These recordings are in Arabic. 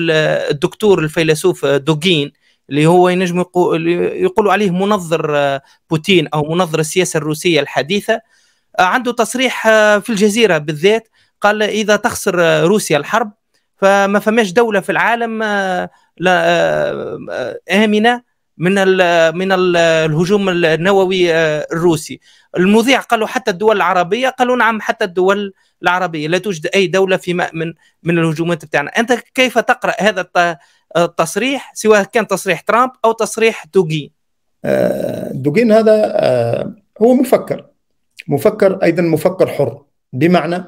الدكتور الفيلسوف دوغين اللي هو ينجم يقول يقولوا عليه منظر آه، بوتين او منظر السياسه الروسيه الحديثه آه، عنده تصريح آه، في الجزيره بالذات قال اذا تخسر روسيا الحرب فما فماش دوله في العالم امنه من الـ من الـ الهجوم النووي آه، الروسي المذيع قالوا حتى الدول العربيه قالوا نعم حتى الدول العربيه لا توجد اي دوله في مامن من الهجومات بتاعنا انت كيف تقرا هذا التصريح سواء كان تصريح ترامب او تصريح دوغين آه، دوغين هذا آه، هو مفكر مفكر ايضا مفكر حر بمعنى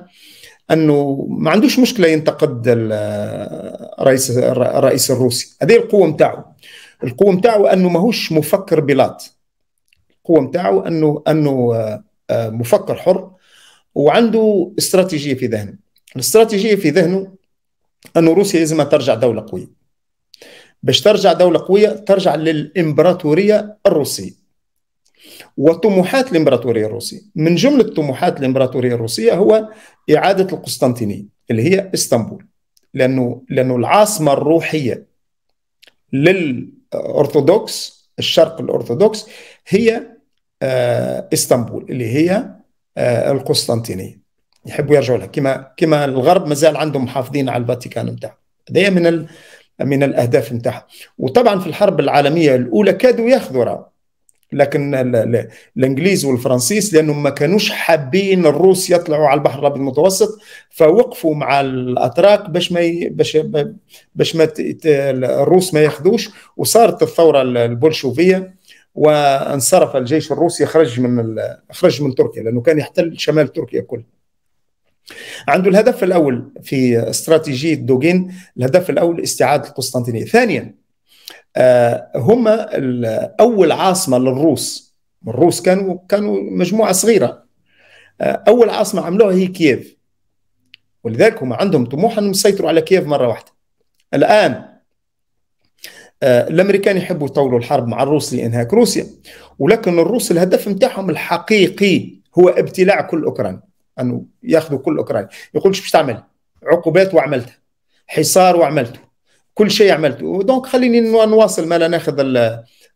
انه ما عندوش مشكله ينتقد الرئيس الرئيس الروسي هذه القوه نتاعو القوه نتاعو انه ماهوش مفكر بلاط القوه نتاعو انه انه آه، آه، مفكر حر وعنده استراتيجيه في ذهنه الاستراتيجيه في ذهنه انه روسيا لازمها ترجع دوله قويه باش ترجع دوله قويه ترجع للامبراطوريه الروسيه وطموحات الامبراطوريه الروسيه من جمله طموحات الامبراطوريه الروسيه هو اعاده القسطنطينيه اللي هي اسطنبول لانه لانه العاصمه الروحيه لل الأرثوذكس الشرق الأرثوذكس هي آه، اسطنبول اللي هي آه، القسطنطينية يحبوا يرجعوا لها كما كما الغرب مازال عندهم محافظين على الفاتيكان نتاعهم هذه من ال... من الاهداف نتاعها وطبعا في الحرب العالميه الاولى كادوا راه لكن الانجليز والفرنسيس لانهم ما كانوش حابين الروس يطلعوا على البحر الابيض المتوسط فوقفوا مع الاتراك باش ما ي... باش باش ما ت... الروس ما ياخذوش وصارت الثوره البولشوفيه وانصرف الجيش الروسي خرج من ال... خرج من تركيا لانه كان يحتل شمال تركيا كله عنده الهدف الاول في استراتيجيه دوغين الهدف الاول استعاده القسطنطينيه ثانيا آه، هم اول عاصمه للروس الروس كانوا كانوا مجموعه صغيره آه، اول عاصمه عملوها هي كييف ولذلك هم عندهم طموح انهم يسيطروا على كييف مره واحده الان آه، الامريكان يحبوا يطولوا الحرب مع الروس لانهاك روسيا ولكن الروس الهدف نتاعهم الحقيقي هو ابتلاع كل اوكرانيا انه ياخذوا كل اوكرانيا يقول باش تعمل عقوبات وعملتها حصار وعملته كل شيء عملته دونك خليني نواصل ما لا ناخذ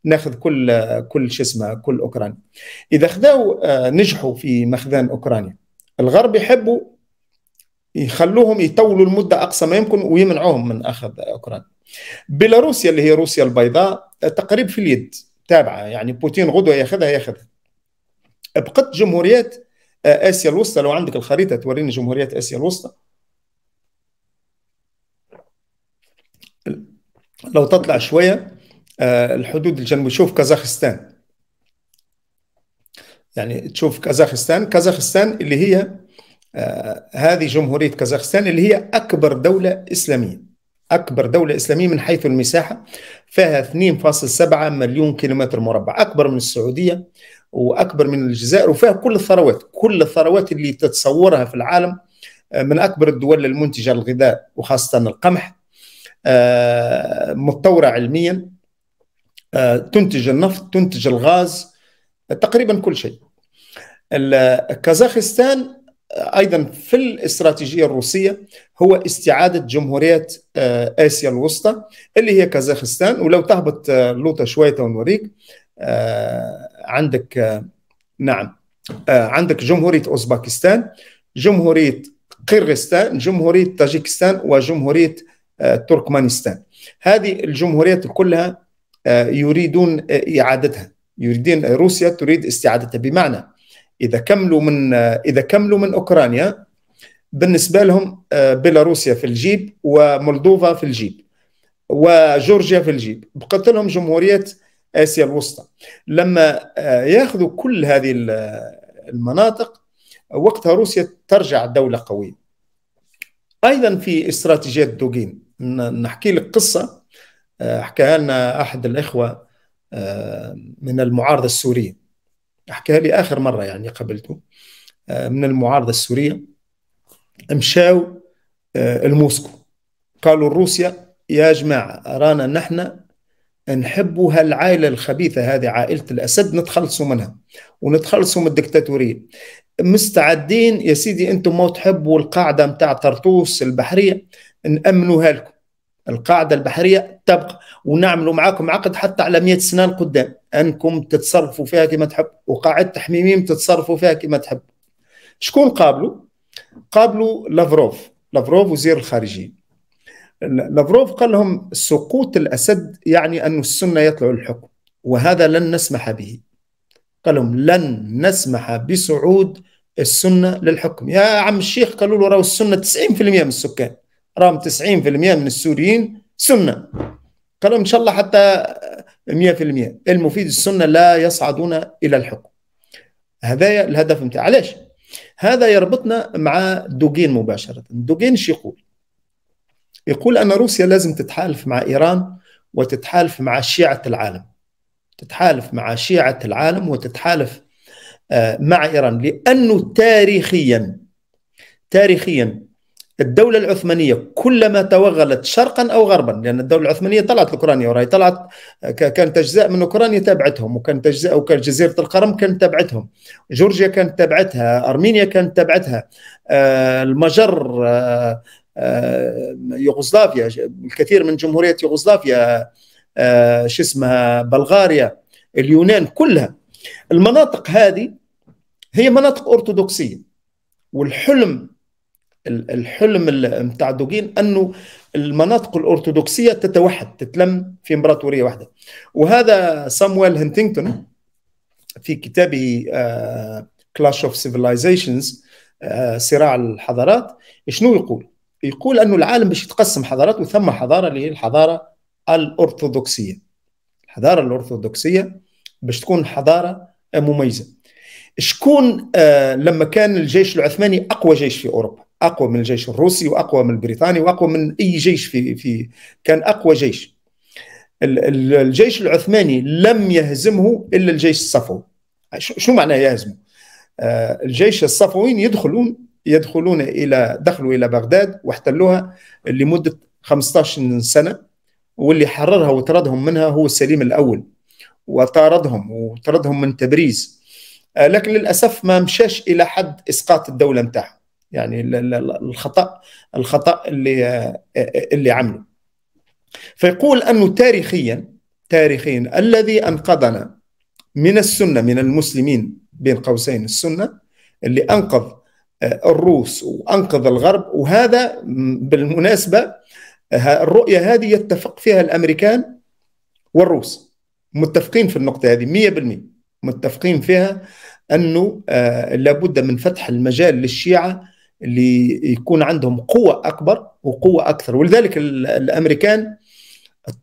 ناخذ كل كل شو اسمه كل اوكرانيا اذا خذوا آه، نجحوا في مخذان اوكرانيا الغرب يحبوا يخلوهم يطولوا المده اقصى ما يمكن ويمنعوهم من اخذ اوكرانيا بيلاروسيا اللي هي روسيا البيضاء آه، تقريب في اليد تابعه يعني بوتين غدوه ياخذها ياخذها بقت جمهوريات آه، اسيا الوسطى لو عندك الخريطه توريني جمهوريات اسيا الوسطى لو تطلع شويه آه، الحدود الجنوبيه شوف كازاخستان يعني تشوف كازاخستان كازاخستان اللي هي آه، هذه جمهوريه كازاخستان اللي هي اكبر دوله اسلاميه أكبر دولة إسلامية من حيث المساحة فيها 2.7 مليون كيلومتر مربع أكبر من السعودية وأكبر من الجزائر وفيها كل الثروات كل الثروات اللي تتصورها في العالم آه، من أكبر الدول المنتجة للغذاء وخاصة القمح آه، متطوره علميا آه، تنتج النفط تنتج الغاز آه، تقريبا كل شيء كازاخستان ايضا في الاستراتيجيه الروسيه هو استعاده جمهوريه اسيا الوسطى اللي هي كازاخستان ولو تهبط لوطه شويه ونوريك عندك نعم عندك جمهوريه اوزباكستان جمهوريه قرغستان جمهوريه تاجيكستان وجمهوريه آه، تركمانستان هذه الجمهوريات كلها آه، يريدون آه، إعادتها يريدون روسيا تريد استعادتها بمعنى إذا كملوا من إذا كملوا من أوكرانيا بالنسبة لهم بيلاروسيا في الجيب ومولدوفا في الجيب وجورجيا في الجيب بقت لهم جمهورية آسيا الوسطى لما ياخذوا كل هذه المناطق وقتها روسيا ترجع دولة قوية أيضا في استراتيجية دوغين نحكي لك قصه آه، حكاها لنا احد الاخوه آه، من المعارضه السوريه حكاها لي اخر مره يعني قبلته آه، من المعارضه السوريه مشاو الموسكو قالوا لروسيا يا جماعه رانا نحن نحبوا هالعائله الخبيثه هذه عائله الاسد نتخلصوا منها ونتخلصوا من الدكتاتوريه مستعدين يا سيدي انتم ما تحبوا القاعده نتاع طرطوس البحريه نأمنوها لكم القاعدة البحرية تبقى ونعملوا معاكم عقد حتى على 100 سنة لقدام أنكم تتصرفوا فيها كما تحب وقاعدة تحميميم تتصرفوا فيها كما تحب شكون قابلوا؟ قابلوا لافروف لافروف وزير الخارجية لافروف قال لهم سقوط الأسد يعني أن السنة يطلع الحكم وهذا لن نسمح به قال لهم لن نسمح بصعود السنة للحكم يا عم الشيخ قالوا له راهو السنة 90% من السكان راهم 90% من السوريين سنه قالوا ان شاء الله حتى 100% المفيد السنه لا يصعدون الى الحكم هذا الهدف نتاع علاش هذا يربطنا مع دوغين مباشره دوغين شو يقول يقول ان روسيا لازم تتحالف مع ايران وتتحالف مع شيعه العالم تتحالف مع شيعه العالم وتتحالف آه، مع ايران لانه تاريخيا تاريخيا الدولة العثمانية كلما توغلت شرقا أو غربا لأن الدولة العثمانية طلعت لأوكرانيا وراي طلعت كانت أجزاء من أوكرانيا تابعتهم وكانت أجزاء وكان جزيرة القرم كانت تابعتهم جورجيا كانت تابعتها أرمينيا كانت تابعتها آه، المجر آه، آه، يوغوسلافيا الكثير من جمهورية يوغوسلافيا شو اسمها بلغاريا اليونان كلها المناطق هذه هي مناطق أرثوذكسية والحلم الحلم نتاع دوغين انه المناطق الارثوذكسيه تتوحد تتلم في امبراطوريه واحده وهذا سامويل هنتينغتون في كتابه كلاش اوف سيفيلايزيشنز صراع الحضارات شنو يقول؟ يقول انه العالم باش يتقسم حضارات وثم حضاره اللي هي الحضاره الارثوذكسيه الحضاره الارثوذكسيه باش تكون حضاره مميزه شكون آه، لما كان الجيش العثماني اقوى جيش في اوروبا اقوى من الجيش الروسي واقوى من البريطاني واقوى من اي جيش في في كان اقوى جيش الجيش العثماني لم يهزمه الا الجيش الصفوي شو معنى يهزمه آه، الجيش الصفويين يدخلون يدخلون الى دخلوا الى بغداد واحتلوها لمده 15 سنه واللي حررها وطردهم منها هو سليم الاول وطاردهم وطردهم من تبريز آه، لكن للاسف ما مشاش الى حد اسقاط الدوله نتاعهم يعني الخطا الخطا اللي اللي عمله فيقول انه تاريخيا تاريخيا الذي انقذنا من السنه من المسلمين بين قوسين السنه اللي انقذ آه، الروس وانقذ الغرب وهذا بالمناسبه الرؤيه هذه يتفق فيها الامريكان والروس متفقين في النقطه هذه 100% متفقين فيها انه آه، لابد من فتح المجال للشيعه اللي يكون عندهم قوه اكبر وقوه اكثر ولذلك الامريكان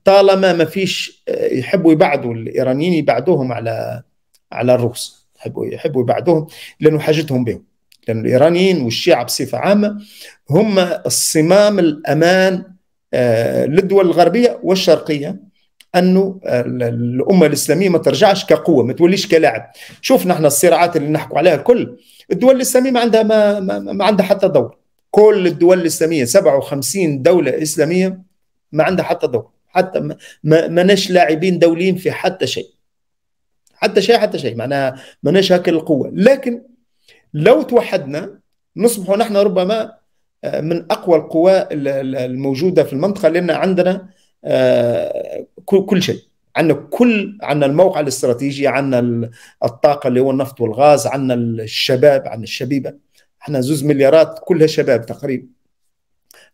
طالما ما فيش آه، يحبوا يبعدوا الايرانيين يبعدوهم على على الروس يحبوا يحبوا يبعدوهم لانه حاجتهم بهم لان الايرانيين والشيعه بصفه عامه هم الصمام الامان آه، للدول الغربيه والشرقيه انه الامه الاسلاميه ما ترجعش كقوه ما توليش كلاعب شوف نحن الصراعات اللي نحكوا عليها الكل الدول الاسلاميه ما عندها ما, ما, ما عندها حتى دور كل الدول الاسلاميه 57 دوله اسلاميه ما عندها حتى دور حتى ما ماناش لاعبين دوليين في حتى شيء حتى شيء حتى شيء معناها ماناش هكا القوه لكن لو توحدنا نصبح نحن ربما آه، من اقوى القوى الموجوده في المنطقه لان عندنا آه، كل شيء عندنا كل عندنا الموقع الاستراتيجي عندنا الطاقه اللي هو النفط والغاز عندنا الشباب عندنا الشبيبه احنا زوز مليارات كلها شباب تقريبا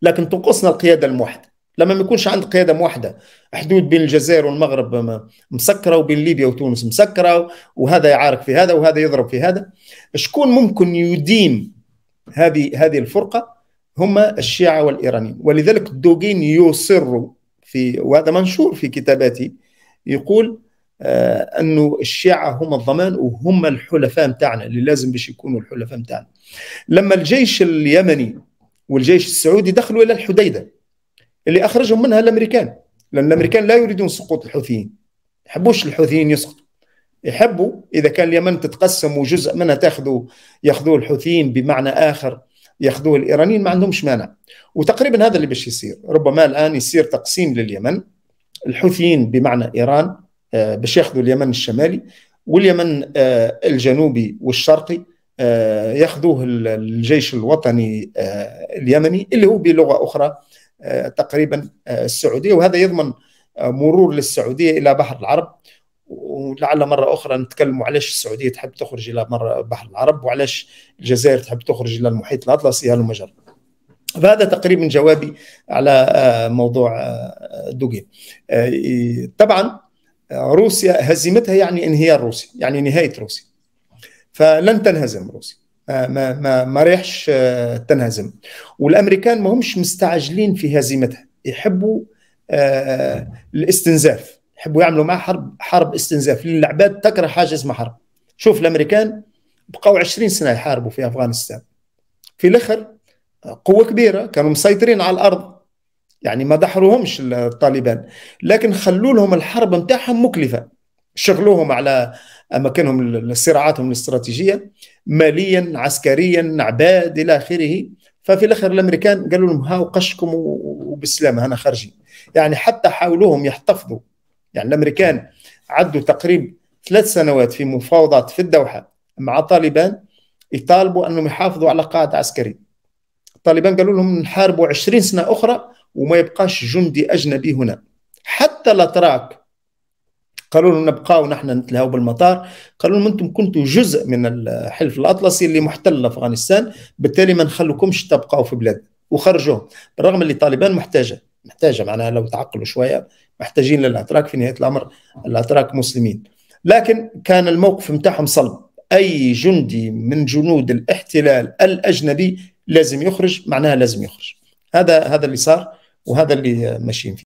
لكن تنقصنا القياده الموحده لما ما يكونش عند قياده موحده حدود بين الجزائر والمغرب مسكره وبين ليبيا وتونس مسكره وهذا يعارك في هذا وهذا يضرب في هذا شكون ممكن يديم هذه هذه الفرقه هما الشيعه والايرانيين ولذلك الدوغين يصر في وهذا منشور في كتاباتي يقول آه انه الشيعه هم الضمان وهم الحلفاء نتاعنا اللي لازم باش يكونوا الحلفاء نتاعنا. لما الجيش اليمني والجيش السعودي دخلوا الى الحديده اللي اخرجهم منها الامريكان لان الامريكان لا يريدون سقوط الحوثيين يحبوش الحوثيين يسقطوا يحبوا اذا كان اليمن تتقسم وجزء منها تاخذوا ياخذوه الحوثيين بمعنى اخر ياخذوه الايرانيين ما عندهمش مانع وتقريبا هذا اللي باش يصير ربما الان يصير تقسيم لليمن الحوثيين بمعنى ايران آه، باش ياخذوا اليمن الشمالي واليمن آه، الجنوبي والشرقي آه، ياخذوه الجيش الوطني اليمني اللي هو بلغه اخرى تقريبا السعوديه وهذا يضمن مرور للسعوديه الى بحر العرب ولعل مره اخرى نتكلموا علاش السعوديه تحب تخرج الى مره بحر العرب وعلاش الجزائر تحب تخرج الى المحيط الاطلسي هالمجر فهذا تقريبا جوابي على آه، موضوع آه، دوغين آه، طبعا روسيا هزيمتها يعني انهيار روسيا يعني نهايه روسيا فلن تنهزم روسيا ما ما ما ريحش تنهزم والامريكان ما همش مستعجلين في هزيمتها يحبوا الاستنزاف يحبوا يعملوا معه حرب حرب استنزاف للعباد العباد تكره حاجه اسمها حرب شوف الامريكان بقوا 20 سنه يحاربوا في افغانستان في الاخر قوه كبيره كانوا مسيطرين على الارض يعني ما دحروهمش الطالبان لكن خلوا لهم الحرب نتاعهم مكلفه شغلوهم على اماكنهم صراعاتهم الاستراتيجيه ماليا عسكريا عباد الى اخره ففي الاخر الامريكان قالوا لهم هاو قشكم وبالسلامه انا خارجين يعني حتى حاولوهم يحتفظوا يعني الامريكان عدوا تقريبا ثلاث سنوات في مفاوضات في الدوحه مع طالبان يطالبوا انهم يحافظوا على قاعده عسكريه طالبان قالوا لهم نحاربوا 20 سنه اخرى وما يبقاش جندي اجنبي هنا حتى الاتراك قالوا لهم نبقاو نحن نتلهاو بالمطار قالوا لهم انتم كنتوا جزء من الحلف الاطلسي اللي محتل افغانستان بالتالي ما نخلوكمش تبقاو في بلاد وخرجوهم بالرغم اللي طالبان محتاجه محتاجه معناها لو تعقلوا شويه محتاجين للاتراك في نهايه الامر الاتراك مسلمين لكن كان الموقف نتاعهم صلب اي جندي من جنود الاحتلال الاجنبي لازم يخرج معناها لازم يخرج هذا هذا اللي صار وهذا اللي ماشيين فيه